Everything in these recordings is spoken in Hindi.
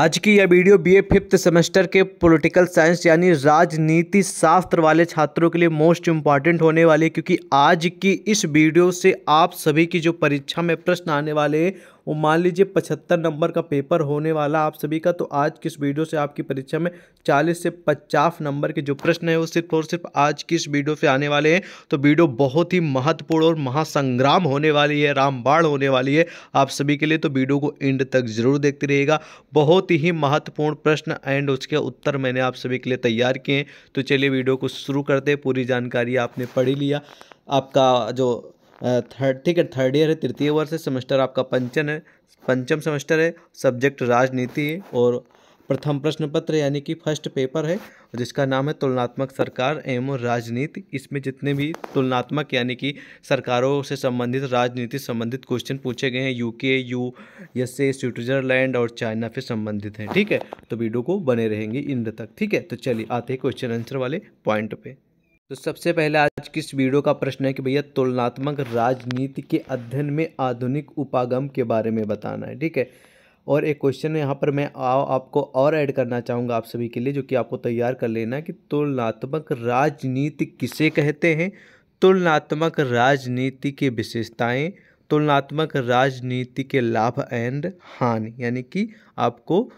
आज की यह वीडियो बीए फिफ्थ सेमेस्टर के पॉलिटिकल साइंस यानी राजनीति शास्त्र वाले छात्रों के लिए मोस्ट इम्पॉर्टेंट होने वाली है क्योंकि आज की इस वीडियो से आप सभी की जो परीक्षा में प्रश्न आने वाले वो मान लीजिए पचहत्तर नंबर का पेपर होने वाला आप सभी का तो आज किस वीडियो से आपकी परीक्षा में चालीस से पचास नंबर के जो प्रश्न है वो सिर्फ और सिर्फ आज किस वीडियो से आने वाले हैं तो वीडियो बहुत ही महत्वपूर्ण और महासंग्राम होने वाली है रामबाण होने वाली है आप सभी के लिए तो वीडियो को एंड तक जरूर देखते रहिएगा बहुत ही महत्वपूर्ण प्रश्न एंड उसके उत्तर मैंने आप सभी के लिए तैयार किए हैं तो चलिए वीडियो को शुरू करते पूरी जानकारी आपने पढ़ी लिया आपका जो थर्ड ठीक है थर्ड ईयर है तृतीय वर्ष है सेमेस्टर आपका पंचम है पंचम सेमेस्टर है सब्जेक्ट राजनीति है और प्रथम प्रश्न पत्र यानी कि फर्स्ट पेपर है जिसका नाम है तुलनात्मक सरकार एवं राजनीति इसमें जितने भी तुलनात्मक यानी कि सरकारों से संबंधित राजनीति संबंधित क्वेश्चन पूछे गए हैं यूके यू ए स्विट्जरलैंड और चाइना से संबंधित हैं ठीक है तो वीडियो को बने रहेंगे इंद्र तक ठीक है तो चलिए आते हैं क्वेश्चन आंसर वाले पॉइंट पर तो सबसे पहले आज की इस वीडियो का प्रश्न है कि भैया तुलनात्मक राजनीति के अध्ययन में आधुनिक उपागम के बारे में बताना है ठीक है और एक क्वेश्चन यहाँ पर मैं आ, आपको और ऐड करना चाहूँगा आप सभी के लिए जो कि आपको तैयार कर लेना कि तुलनात्मक राजनीति किसे कहते हैं तुलनात्मक राजनीति की विशेषताएँ तुलनात्मक राजनीति के लाभ एंड हानि यानी कि आपको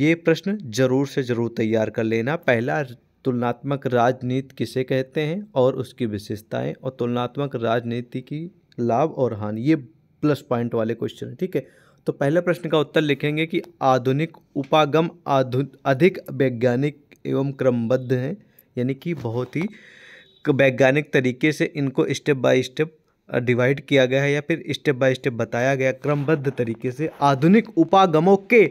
ये प्रश्न जरूर से जरूर तैयार कर लेना पहला तुलनात्मक राजनीति किसे कहते हैं और उसकी विशेषताएं और तुलनात्मक राजनीति की लाभ और हानि ये प्लस पॉइंट वाले क्वेश्चन हैं ठीक है तो पहले प्रश्न का उत्तर लिखेंगे कि आधुनिक उपागम आधु अधिक वैज्ञानिक एवं क्रमबद्ध हैं यानी कि बहुत ही वैज्ञानिक तरीके से इनको स्टेप बाय स्टेप डिवाइड किया गया है या फिर स्टेप बाय स्टेप बताया गया क्रमबद्ध तरीके से आधुनिक उपागमों के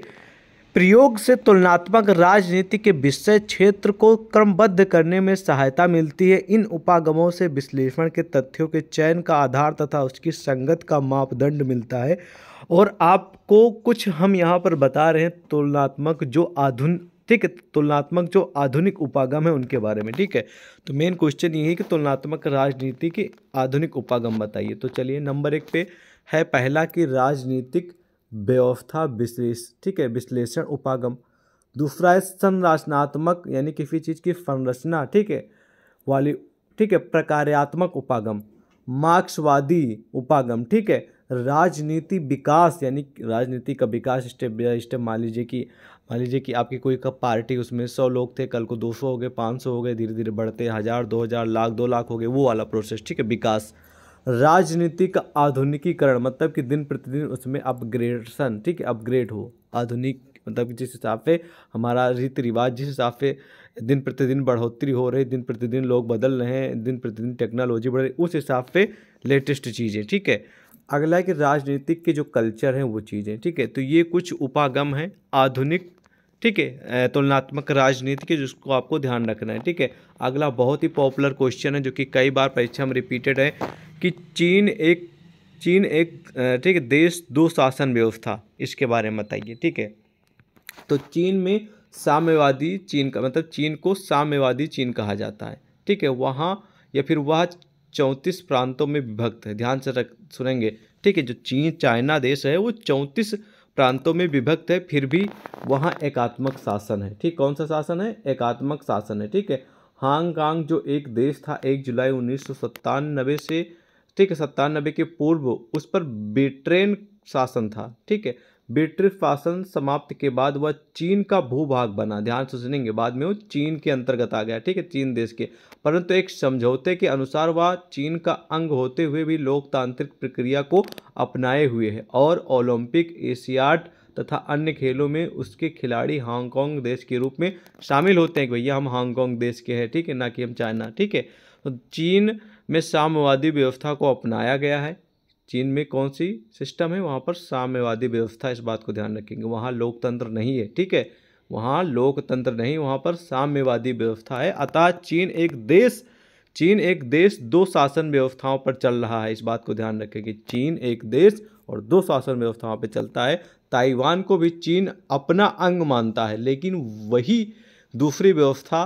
प्रयोग से तुलनात्मक राजनीति के विषय क्षेत्र को क्रमबद्ध करने में सहायता मिलती है इन उपागमों से विश्लेषण के तथ्यों के चयन का आधार तथा उसकी संगत का मापदंड मिलता है और आपको कुछ हम यहाँ पर बता रहे हैं तुलनात्मक जो आधुन ठीक है तुलनात्मक जो आधुनिक उपागम है उनके बारे में ठीक है तो मेन क्वेश्चन यही है कि तुलनात्मक राजनीति के आधुनिक उपागम बताइए तो चलिए नंबर एक पे है पहला कि राजनीतिक व्यवस्था विश्लेष ठीक है विश्लेषण उपागम दूसरा है संरचनात्मक यानी किसी चीज़ की संरचना ठीक है वाली ठीक है प्रकार्यात्मक उपागम मार्क्सवादी उपागम ठीक है राजनीति विकास यानी राजनीति का विकास स्टेप बाय स्टेप मान लीजिए कि मान लीजिए कि आपकी कोई का पार्टी उसमें सौ लोग थे कल को दो सौ हो गए पाँच सौ हो गए धीरे धीरे बढ़ते हज़ार दो हज़ार लाख दो लाख हो गए वो वाला प्रोसेस ठीक है विकास राजनीतिक आधुनिकीकरण मतलब कि दिन प्रतिदिन उसमें अपग्रेडेशन ठीक है अपग्रेड हो आधुनिक मतलब जिस हिसाब से हमारा रीति रिवाज जिस हिसाब से दिन प्रतिदिन बढ़ोतरी हो रही दिन प्रतिदिन लोग बदल रहे हैं दिन प्रतिदिन टेक्नोलॉजी बढ़ रही उस हिसाब से लेटेस्ट चीज़ें ठीक है अगला है कि राजनीतिक के जो कल्चर हैं वो चीज़ें ठीक है तो ये कुछ उपागम हैं आधुनिक ठीक है तुलनात्मक राजनीति के जिसको आपको ध्यान रखना है ठीक है अगला बहुत ही पॉपुलर क्वेश्चन है जो कि कई बार परीक्षा में रिपीटेड है कि चीन एक चीन एक ठीक है देश दो शासन व्यवस्था इसके बारे में बताइए ठीक है तो चीन में साम्यवादी चीन का मतलब चीन को साम्यवादी चीन कहा जाता है ठीक है वहाँ या फिर वह चौंतीस प्रांतों में विभक्त है ध्यान से रख सुनेंगे ठीक है जो चीन चाइना देश है वो चौंतीस प्रांतों में विभक्त है फिर भी वहाँ एकात्मक शासन है ठीक कौन सा शासन है एकात्मक शासन है ठीक है हांगकांग जो एक देश था एक जुलाई उन्नीस से ठीक है सत्तानबे के पूर्व उस पर ब्रिटेन शासन था ठीक है ब्रिटिश शासन समाप्त के बाद वह चीन का भूभाग बना ध्यान से सुनेंगे बाद में वो चीन के अंतर्गत आ गया ठीक है चीन देश के परंतु एक समझौते के अनुसार वह चीन का अंग होते हुए भी लोकतांत्रिक प्रक्रिया को अपनाए हुए है और ओलंपिक एशियाड तथा अन्य खेलों में उसके खिलाड़ी हांगकांग देश के रूप में शामिल होते हैं कि भैया हम हांगकांग देश के हैं ठीक है ना कि हम चाइना ठीक है तो चीन में साम्यवादी व्यवस्था को अपनाया गया है चीन में कौन सी सिस्टम है वहाँ पर साम्यवादी व्यवस्था इस बात को ध्यान रखेंगे वहाँ लोकतंत्र नहीं है ठीक है वहाँ लोकतंत्र नहीं वहाँ पर साम्यवादी व्यवस्था है अतः चीन एक देश चीन एक देश दो शासन व्यवस्थाओं पर चल रहा है इस बात को ध्यान रखेंगे चीन एक देश और दो शासन व्यवस्थाओं पर चलता है ताइवान को भी चीन अपना अंग मानता है लेकिन वही दूसरी व्यवस्था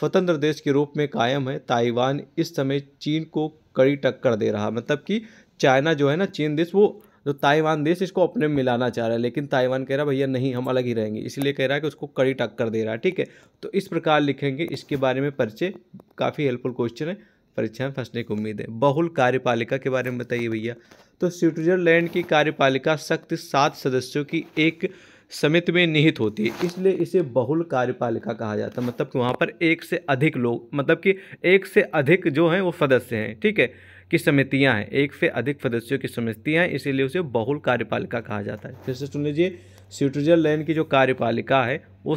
स्वतंत्र देश के रूप में कायम है ताइवान इस समय चीन को कड़ी टक्कर दे रहा मतलब कि चाइना जो है ना चीन देश वो जो ताइवान देश इसको अपने में मिलाना चाह रहा है लेकिन ताइवान कह रहा है भैया नहीं हम अलग ही रहेंगे इसलिए कह रहा है कि उसको कड़ी टक्कर दे रहा है ठीक है तो इस प्रकार लिखेंगे इसके बारे में परिचय काफ़ी हेल्पफुल क्वेश्चन है परीक्षा में फंसने की उम्मीद है बहुल कार्यपालिका के बारे में बताइए भैया तो स्विट्जरलैंड की कार्यपालिका सख्त सात सदस्यों की एक समिति में निहित होती है इसलिए इसे बहुल कार्यपालिका कहा जाता है मतलब कि वहाँ पर एक से अधिक लोग मतलब कि एक से अधिक जो हैं वो सदस्य हैं ठीक है की समितियाँ हैं एक से अधिक सदस्यों की समितियाँ हैं इसीलिए उसे बहुल कार्यपालिका कहा जाता है जैसे सुन लीजिए स्विट्जरलैंड की जो कार्यपालिका है वो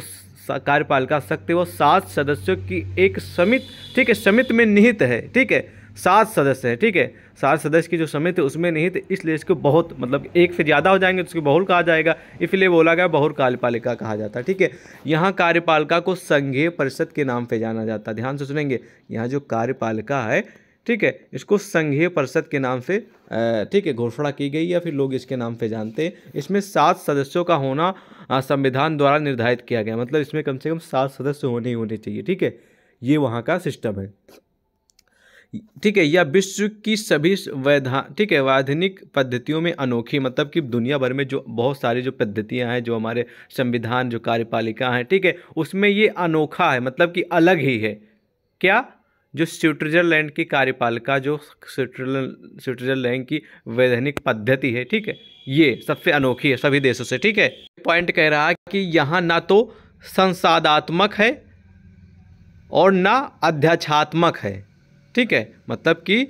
कार्यपालिका सकते वो सात सदस्यों की एक समित ठीक है समिति में निहित है ठीक है सात सदस्य है ठीक है सात सदस्य की जो समिति है उसमें नहीं तो इसलिए इसको बहुत मतलब एक से ज़्यादा हो जाएंगे तो उसको बहुल कहा जाएगा इसलिए बोला गया बहुल कार्यपालिका कहा जाता है ठीक है यहाँ कार्यपालिका को संघीय परिषद के नाम पर जाना जाता है ध्यान से सुनेंगे यहाँ जो कार्यपालिका है ठीक है इसको संघीय परिषद के नाम से ठीक है घोषणा की गई या फिर लोग इसके नाम से जानते हैं इसमें सात सदस्यों का होना संविधान द्वारा निर्धारित किया गया मतलब इसमें कम से कम सात सदस्य होने ही होने चाहिए ठीक है ये वहाँ का सिस्टम है ठीक है या विश्व की सभी वैधा ठीक है वैधानिक पद्धतियों में अनोखी मतलब कि दुनिया भर में जो बहुत सारी जो पद्धतियां हैं जो हमारे संविधान जो कार्यपालिका हैं ठीक है उसमें ये अनोखा है मतलब कि अलग ही है क्या जो स्विट्जरलैंड की कार्यपालिका जो स्विट्जरलैंड की वैधानिक पद्धति है ठीक है ये सबसे अनोखी है सभी देशों से ठीक है पॉइंट कह रहा है कि यहाँ ना तो संसादात्मक है और ना अध्यक्षात्मक है ठीक है मतलब कि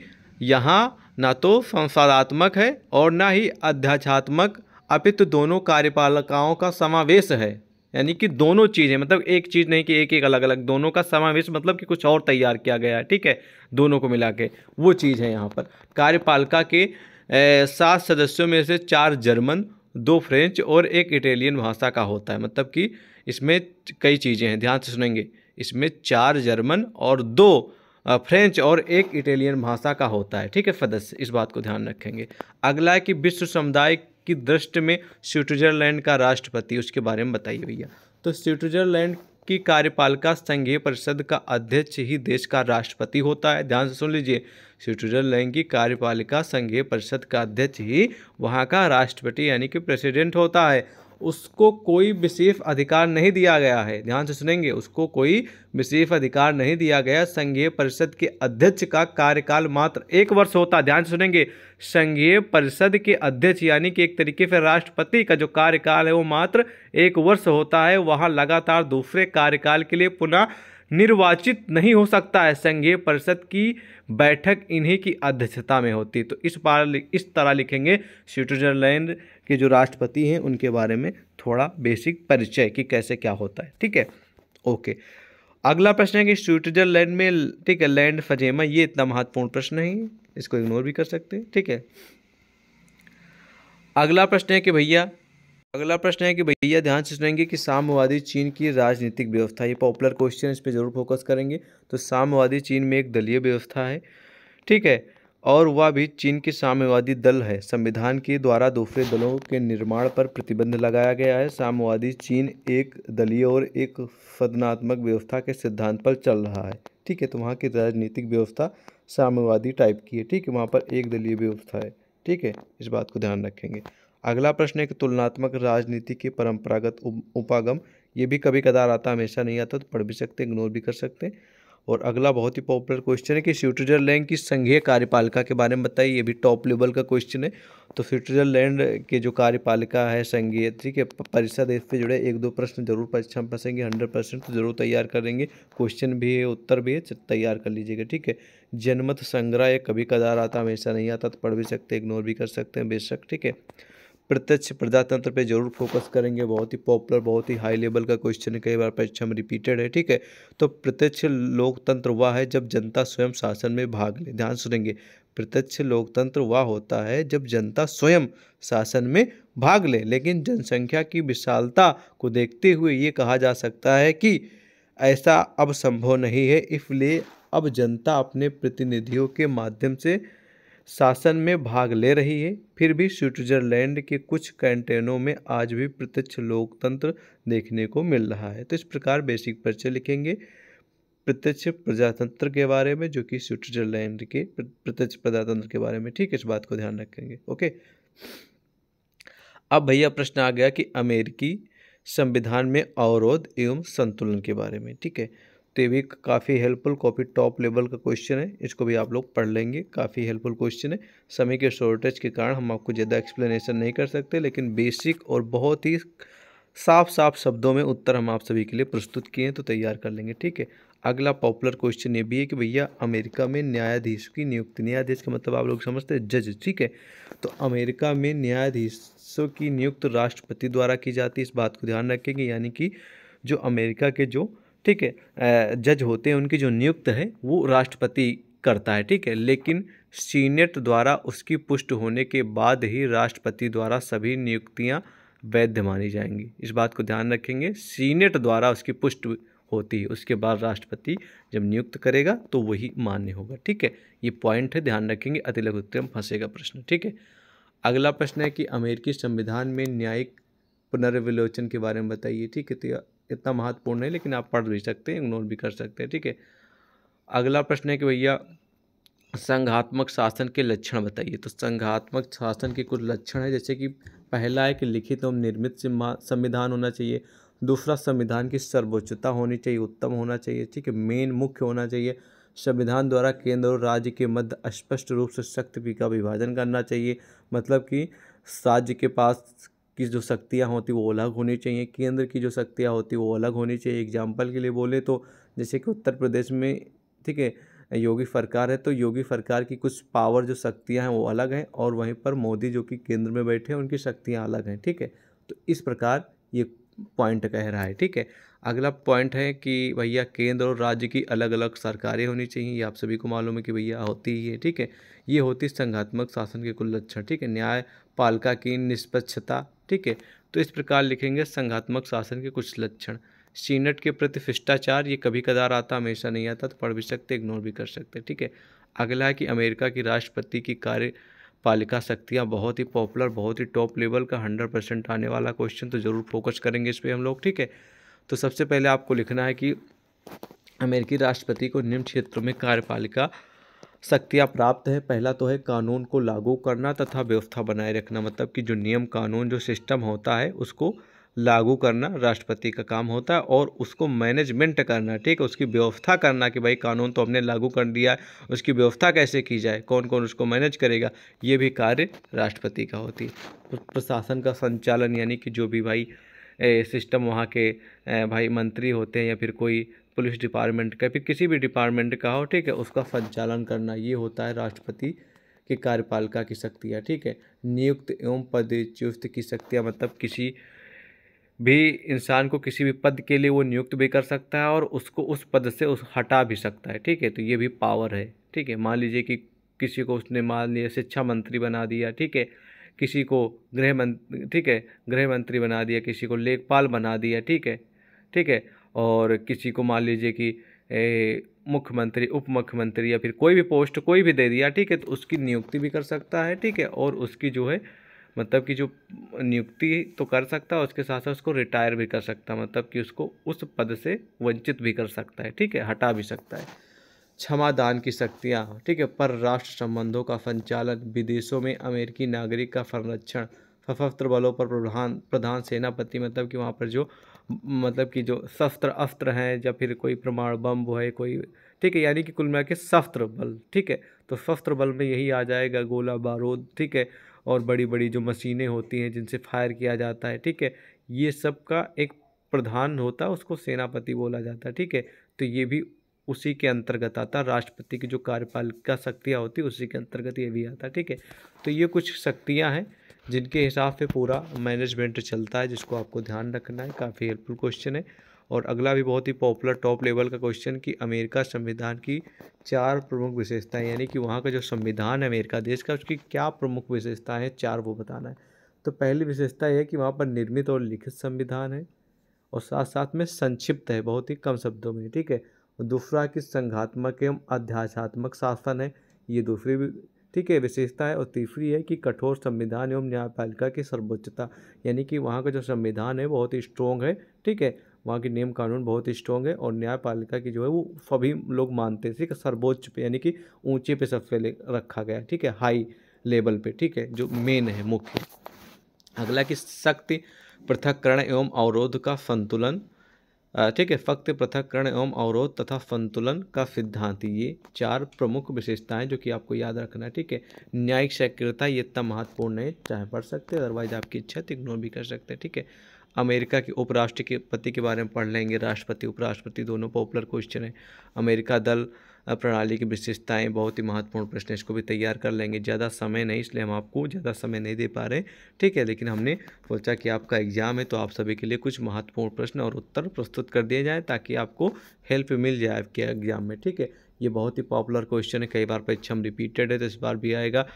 यहाँ ना तो संसादात्मक है और ना ही अध्यक्षात्मक अपितु दोनों कार्यपालिकाओं का समावेश है यानी कि दोनों चीज़ें मतलब एक चीज़ नहीं कि एक एक अलग अलग दोनों का समावेश मतलब कि कुछ और तैयार किया गया है ठीक है दोनों को मिला के वो चीज़ है यहाँ पर कार्यपालिका के सात सदस्यों में से चार जर्मन दो फ्रेंच और एक इटालियन भाषा का होता है मतलब कि इसमें कई चीज़ें हैं ध्यान से सुनेंगे इसमें चार जर्मन और दो फ्रेंच और एक इटालियन भाषा का होता है ठीक है सदस्य इस बात को ध्यान रखेंगे अगला है कि विश्व समुदाय की दृष्टि में स्विट्जरलैंड का राष्ट्रपति उसके बारे में बताइए भैया तो स्विट्जरलैंड की कार्यपालिका संघीय परिषद का अध्यक्ष ही देश का राष्ट्रपति होता है ध्यान से सुन लीजिए स्विट्जरलैंड की कार्यपालिका संघीय परिषद का अध्यक्ष ही वहाँ का राष्ट्रपति यानी कि प्रेसिडेंट होता है उसको कोई विशेष अधिकार नहीं दिया गया है ध्यान से सुनेंगे उसको कोई विशेष अधिकार नहीं दिया गया संघीय परिषद के अध्यक्ष का कार्यकाल मात्र एक वर्ष होता ध्यान से सुनेंगे संघीय परिषद के अध्यक्ष यानी कि एक तरीके से राष्ट्रपति का जो कार्यकाल है वो मात्र एक वर्ष होता है वहाँ लगातार दूसरे कार्यकाल के लिए पुनः निर्वाचित नहीं हो सकता है संघीय परिषद की बैठक इन्हीं की अध्यक्षता में होती तो इस बार इस तरह लिखेंगे स्विट्जरलैंड के जो राष्ट्रपति हैं उनके बारे में थोड़ा बेसिक परिचय कि कैसे क्या होता है ठीक है ओके अगला प्रश्न है कि स्विट्जरलैंड में ठीक है लैंड फजेमा ये इतना महत्वपूर्ण प्रश्न है इसको इग्नोर भी कर सकते हैं ठीक है अगला प्रश्न है कि भैया अगला प्रश्न है कि भैया ध्यान से सुनेंगे कि साम्यवादी चीन की राजनीतिक व्यवस्था ये पॉपुलर क्वेश्चन इस पर जरूर फोकस करेंगे तो साम्यवादी चीन में एक दलीय व्यवस्था है ठीक है और वह भी चीन के साम्यवादी दल है संविधान के द्वारा दूसरे दलों के निर्माण पर प्रतिबंध लगाया गया है साम्यवादी चीन एक दलीय और एक सदनात्मक व्यवस्था के सिद्धांत पर चल रहा है ठीक है तो वहाँ की राजनीतिक व्यवस्था साम्यवादी टाइप की है ठीक है वहाँ पर एक दलीय व्यवस्था है ठीक है इस बात को ध्यान रखेंगे अगला प्रश्न है कि तुलनात्मक राजनीति के परंपरागत उपागम ये भी कभी कदार आता हमेशा नहीं आता तो पढ़ भी सकते इग्नोर भी कर सकते हैं और अगला बहुत ही पॉपुलर क्वेश्चन है कि स्विट्जरलैंड की संघीय कार्यपालिका के बारे में बताइए ये भी टॉप लेवल का क्वेश्चन है तो स्विट्जरलैंड के जो कार्यपालिका है संघीय ठीक है परिषद इस पर जुड़े एक दो प्रश्न जरूर परीक्षा में फंसेंगे हंड्रेड परसेंट तो जरूर तैयार करेंगे क्वेश्चन भी है उत्तर भी है तैयार कर लीजिएगा ठीक है जनमत संग्रह कभी कदार आता हमेशा नहीं आता तो पढ़ भी सकते इग्नोर भी कर सकते हैं बेशक ठीक है प्रत्यक्ष प्रजातंत्र पे जरूर फोकस करेंगे बहुत ही पॉपुलर बहुत ही हाई लेवल का क्वेश्चन है कई बार परीक्षा में रिपीटेड है ठीक है तो प्रत्यक्ष लोकतंत्र वह है जब जनता स्वयं शासन में भाग ले ध्यान सुनेंगे प्रत्यक्ष लोकतंत्र वह होता है जब जनता स्वयं शासन में भाग ले लेकिन जनसंख्या की विशालता को देखते हुए ये कहा जा सकता है कि ऐसा अब संभव नहीं है इसलिए अब जनता अपने प्रतिनिधियों के माध्यम से शासन में भाग ले रही है फिर भी स्विट्जरलैंड के कुछ कैंटेनों में आज भी प्रत्यक्ष लोकतंत्र देखने को मिल रहा है तो इस प्रकार बेसिक परिचय लिखेंगे प्रत्यक्ष प्रजातंत्र के बारे में जो कि स्विट्जरलैंड के प्रत्यक्ष प्रजातंत्र के बारे में ठीक है इस बात को ध्यान रखेंगे ओके अब भैया प्रश्न आ गया कि अमेरिकी संविधान में अवरोध एवं संतुलन के बारे में ठीक है तो भी काफ़ी हेल्पफुल कॉपी टॉप लेवल का क्वेश्चन है इसको भी आप लोग पढ़ लेंगे काफ़ी हेल्पफुल क्वेश्चन है समय के शॉर्टेज के कारण हम आपको ज़्यादा एक्सप्लेनेशन नहीं कर सकते लेकिन बेसिक और बहुत ही साफ साफ शब्दों में उत्तर हम आप सभी के लिए प्रस्तुत किए हैं तो तैयार कर लेंगे ठीक है अगला पॉपुलर क्वेश्चन ये भी है कि भैया अमेरिका में न्यायाधीश की नियुक्ति न्यायाधीश का मतलब आप लोग समझते हैं जज ठीक है तो अमेरिका में न्यायाधीशों की नियुक्त राष्ट्रपति द्वारा की जाती है इस बात को ध्यान रखेंगे यानी कि जो अमेरिका के जो ठीक है जज होते हैं उनकी जो नियुक्त है वो राष्ट्रपति करता है ठीक है लेकिन सीनेट द्वारा उसकी पुष्ट होने के बाद ही राष्ट्रपति द्वारा सभी नियुक्तियाँ वैध मानी जाएंगी इस बात को ध्यान रखेंगे सीनेट द्वारा उसकी पुष्ट होती है उसके बाद राष्ट्रपति जब नियुक्त करेगा तो वही मान्य होगा ठीक है ये पॉइंट है ध्यान रखेंगे अतिलक उत्तम फंसेगा प्रश्न ठीक है अगला प्रश्न है कि अमेरिकी संविधान में न्यायिक पुनर्विलोचन के बारे में बताइए ठीक है तो इतना महत्वपूर्ण है लेकिन आप पढ़ भी सकते हैं इग्नोर भी कर सकते हैं ठीक है अगला प्रश्न है कि भैया संघात्मक शासन के लक्षण बताइए तो संघात्मक शासन के कुछ लक्षण है जैसे कि पहला है कि लिखित एवं निर्मित संविधान होना चाहिए दूसरा संविधान की सर्वोच्चता होनी चाहिए उत्तम होना चाहिए ठीक है मेन मुख्य होना चाहिए संविधान द्वारा केंद्र और राज्य के मध्य स्पष्ट रूप से शक्ति का विभाजन करना चाहिए मतलब कि राज्य के पास की जो शक्तियाँ होती वो अलग होनी चाहिए केंद्र की जो शक्तियाँ होती वो अलग होनी चाहिए एग्जाम्पल के लिए बोले तो जैसे कि उत्तर प्रदेश में ठीक है योगी सरकार है तो योगी सरकार की कुछ पावर जो शक्तियाँ हैं वो अलग हैं और वहीं पर मोदी जो कि केंद्र में बैठे हैं उनकी शक्तियाँ अलग हैं ठीक है तो इस प्रकार ये पॉइंट कह रहा है ठीक है अगला पॉइंट है कि भैया केंद्र और राज्य की अलग अलग सरकारें होनी चाहिए ये आप सभी को मालूम है कि भैया होती ही है ठीक है ये होती संघात्मक शासन के कुल लक्षण ठीक है न्याय पालिका की निष्पक्षता ठीक है तो इस प्रकार लिखेंगे संघात्मक शासन के कुछ लक्षण सीनेट के प्रति शिष्टाचार ये कभी कदार आता हमेशा नहीं आता तो पढ़ भी सकते इग्नोर भी कर सकते ठीक है अगला है कि अमेरिका की राष्ट्रपति की कार्य पालिका शक्तियाँ बहुत ही पॉपुलर बहुत ही टॉप लेवल का हंड्रेड परसेंट आने वाला क्वेश्चन तो ज़रूर फोकस करेंगे इस पर हम लोग ठीक है तो सबसे पहले आपको लिखना है कि अमेरिकी राष्ट्रपति को निम्न क्षेत्रों में कार्यपालिका शक्तियाँ प्राप्त है पहला तो है कानून को लागू करना तथा व्यवस्था बनाए रखना मतलब कि जो नियम कानून जो सिस्टम होता है उसको लागू करना राष्ट्रपति का काम होता है और उसको मैनेजमेंट करना ठीक है उसकी व्यवस्था करना कि भाई कानून तो हमने लागू कर दिया है उसकी व्यवस्था कैसे की जाए कौन कौन उसको मैनेज करेगा ये भी कार्य राष्ट्रपति का होती है प्रशासन का संचालन यानी कि जो भी भाई सिस्टम वहाँ के भाई मंत्री होते हैं या फिर कोई पुलिस डिपार्टमेंट का फिर किसी भी डिपार्टमेंट का हो ठीक है उसका संचालन करना ये होता है राष्ट्रपति की कार्यपालिका की शक्तियाँ ठीक है नियुक्त एवं पदच्युत की शक्तियाँ मतलब किसी भी इंसान को किसी भी पद के लिए वो नियुक्त भी कर सकता है और उसको उस पद से उस हटा भी सकता है ठीक है तो ये भी पावर है ठीक है मान लीजिए कि किसी को उसने मान लिया शिक्षा मंत्री बना दिया ठीक है किसी को गृह मंत्री ठीक है गृह मंत्री बना दिया किसी को लेखपाल बना दिया ठीक है ठीक है और किसी को मान लीजिए कि मुख्यमंत्री उप मुख्यमंत्री या फिर कोई भी पोस्ट कोई भी दे दिया ठीक है तो उसकी नियुक्ति भी कर सकता है ठीक है और उसकी जो है मतलब कि जो नियुक्ति तो कर सकता है उसके साथ साथ उसको रिटायर भी कर सकता है मतलब कि उसको उस पद से वंचित भी कर सकता है ठीक है हटा भी सकता है क्षमादान की शक्तियाँ ठीक है पर राष्ट्र संबंधों का संचालन विदेशों में अमेरिकी नागरिक का संरक्षण सशस्त्र बलों पर प्रधान प्रधान सेनापति मतलब कि वहाँ पर जो मतलब कि जो शस्त्र अस्त्र हैं या फिर कोई प्रमाण बम वो है कोई ठीक है यानी कि कुल मिला के शस्त्र बल ठीक है तो शस्त्र बल में यही आ जाएगा गोला बारूद ठीक है और बड़ी बड़ी जो मशीनें होती हैं जिनसे फायर किया जाता है ठीक है ये सब का एक प्रधान होता है उसको सेनापति बोला जाता है ठीक है तो ये भी उसी के अंतर्गत आता राष्ट्रपति की जो कार्यपालिका शक्तियाँ होती है उसी के अंतर्गत ये भी आता ठीक है तो ये कुछ शक्तियाँ हैं जिनके हिसाब से पूरा मैनेजमेंट चलता है जिसको आपको ध्यान रखना है काफ़ी हेल्पफुल क्वेश्चन है और अगला भी बहुत ही पॉपुलर टॉप लेवल का क्वेश्चन कि अमेरिका संविधान की चार प्रमुख विशेषताएं यानी कि वहाँ का जो संविधान है अमेरिका देश का उसकी क्या प्रमुख विशेषताएं हैं चार वो बताना है तो पहली विशेषता यह है कि वहाँ पर निर्मित और लिखित संविधान है और साथ साथ में संक्षिप्त है बहुत ही कम शब्दों में ठीक है दूसरा कि संघात्मक एवं अध्यासात्मक शासन है ये दूसरी इसी की विशेषता है और तीसरी है कि कठोर संविधान एवं न्यायपालिका की सर्वोच्चता यानी कि वहाँ का जो संविधान है बहुत ही स्ट्रॉन्ग है ठीक है वहाँ के नियम कानून बहुत ही स्ट्रॉन्ग है और न्यायपालिका की जो है वो सभी लोग मानते हैं ठीक है सर्वोच्च पे यानी कि ऊंचे पे सबसे रखा गया ठीक है हाई लेवल पे ठीक है जो मेन है मुख्य अगला कि शक्ति पृथककरण एवं अवरोध का संतुलन ठीक है फक्त पृथककरण एवं अवरोध तथा संतुलन का सिद्धांत ये चार प्रमुख विशेषताएं जो कि आपको याद रखना है ठीक है न्यायिक सक्रियता ये इतना महत्वपूर्ण है चाहे पढ़ सकते हैं अदरवाइज आपकी इच्छा तो इग्नोर भी कर सकते हैं ठीक है अमेरिका के उपराष्ट्रपति के बारे में पढ़ लेंगे राष्ट्रपति उपराष्ट्रपति दोनों पॉपुलर क्वेश्चन है अमेरिका दल प्रणाली की विशेषताएँ बहुत ही महत्वपूर्ण प्रश्न इसको भी तैयार कर लेंगे ज़्यादा समय नहीं इसलिए हम आपको ज़्यादा समय नहीं दे पा रहे ठीक है लेकिन हमने सोचा कि आपका एग्ज़ाम है तो आप सभी के लिए कुछ महत्वपूर्ण प्रश्न और उत्तर प्रस्तुत कर दिए जाएँ ताकि आपको हेल्प मिल जाए आपके एग्ज़ाम में ठीक है ये बहुत ही पॉपुलर क्वेश्चन है कई बार परीक्षा रिपीटेड है तो इस बार भी आएगा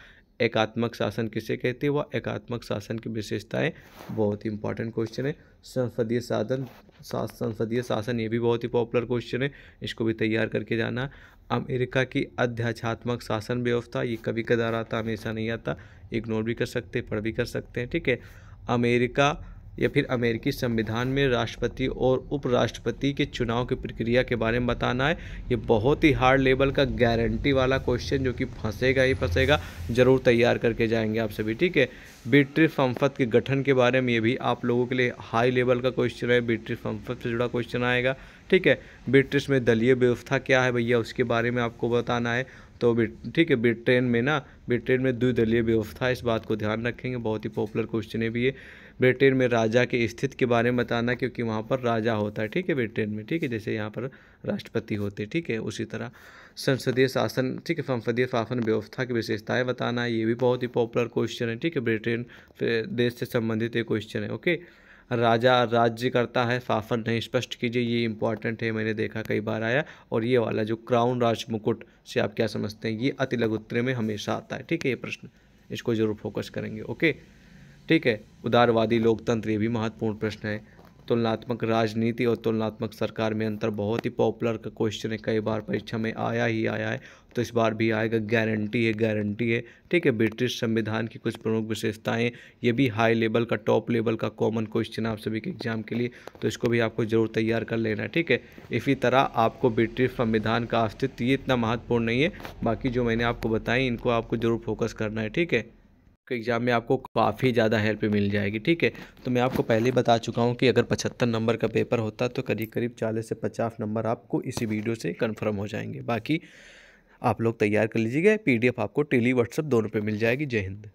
एकात्मक शासन किसे कहते हैं वह एकात्मक शासन की विशेषताएं बहुत ही इंपॉर्टेंट क्वेश्चन है संसदीय साधन संसदीय शासन ये भी बहुत ही पॉपुलर क्वेश्चन है इसको भी तैयार करके जाना अमेरिका की अध्याचात्मक शासन व्यवस्था ये कभी कदार आता हमेशा नहीं आता इग्नोर भी कर सकते पढ़ भी कर सकते हैं ठीक है अमेरिका या फिर अमेरिकी संविधान में राष्ट्रपति और उपराष्ट्रपति के चुनाव की प्रक्रिया के बारे में बताना है ये बहुत ही हार्ड लेवल का गारंटी वाला क्वेश्चन जो कि फंसेगा ही फंसेगा ज़रूर तैयार करके जाएंगे आप सभी ठीक है बिट्री फम्फत के गठन के बारे में ये भी आप लोगों के लिए हाई लेवल का क्वेश्चन है बिट्री फम्फत से जुड़ा क्वेश्चन आएगा ठीक है ब्रिटिश में दलीय व्यवस्था क्या है भैया उसके बारे में आपको बताना है तो ठीक है ब्रिटेन में ना ब्रिटेन में द्विदलीय व्यवस्था इस बात को ध्यान रखेंगे बहुत ही पॉपुलर क्वेश्चन है भी ये ब्रिटेन में राजा के स्थिति के बारे में बताना क्योंकि वहाँ पर राजा होता है ठीक है ब्रिटेन में ठीक है जैसे यहाँ पर राष्ट्रपति होते ठीक है उसी तरह संसदीय शासन ठीक है संसदीय शासन व्यवस्था की विशेषताएं बताना है ये भी बहुत ही पॉपुलर क्वेश्चन है ठीक है ब्रिटेन देश से संबंधित ये क्वेश्चन है ओके राजा राज्य करता है शासन नहीं स्पष्ट कीजिए ये इंपॉर्टेंट है मैंने देखा कई बार आया और ये वाला जो क्राउन राज मुकुट से आप क्या समझते हैं ये अति लघुत्तरे में हमेशा आता है ठीक है ये प्रश्न इसको जरूर फोकस करेंगे ओके ठीक है उदारवादी लोकतंत्र ये भी महत्वपूर्ण प्रश्न है तुलनात्मक राजनीति और तुलनात्मक सरकार में अंतर बहुत ही पॉपुलर का क्वेश्चन है कई बार परीक्षा में आया ही आया है तो इस बार भी आएगा गारंटी है गारंटी है ठीक है ब्रिटिश संविधान की कुछ प्रमुख विशेषताएं ये भी हाई लेवल का टॉप लेवल का कॉमन क्वेश्चन आप सभी के एग्जाम के लिए तो इसको भी आपको जरूर तैयार कर लेना है ठीक है इसी तरह आपको ब्रिटिश संविधान का अस्तित्व ये इतना महत्वपूर्ण नहीं है बाकी जो मैंने आपको बताएं इनको आपको जरूर फोकस करना है ठीक है के एग्ज़ाम में आपको काफ़ी ज़्यादा हेल्प मिल जाएगी ठीक है तो मैं आपको पहले ही बता चुका हूँ कि अगर पचहत्तर नंबर का पेपर होता तो करीब करीब चालीस से पचास नंबर आपको इसी वीडियो से कन्फर्म हो जाएंगे बाकी आप लोग तैयार कर लीजिएगा पीडीएफ आपको टेली व्हाट्सअप दोनों पे मिल जाएगी जय हिंद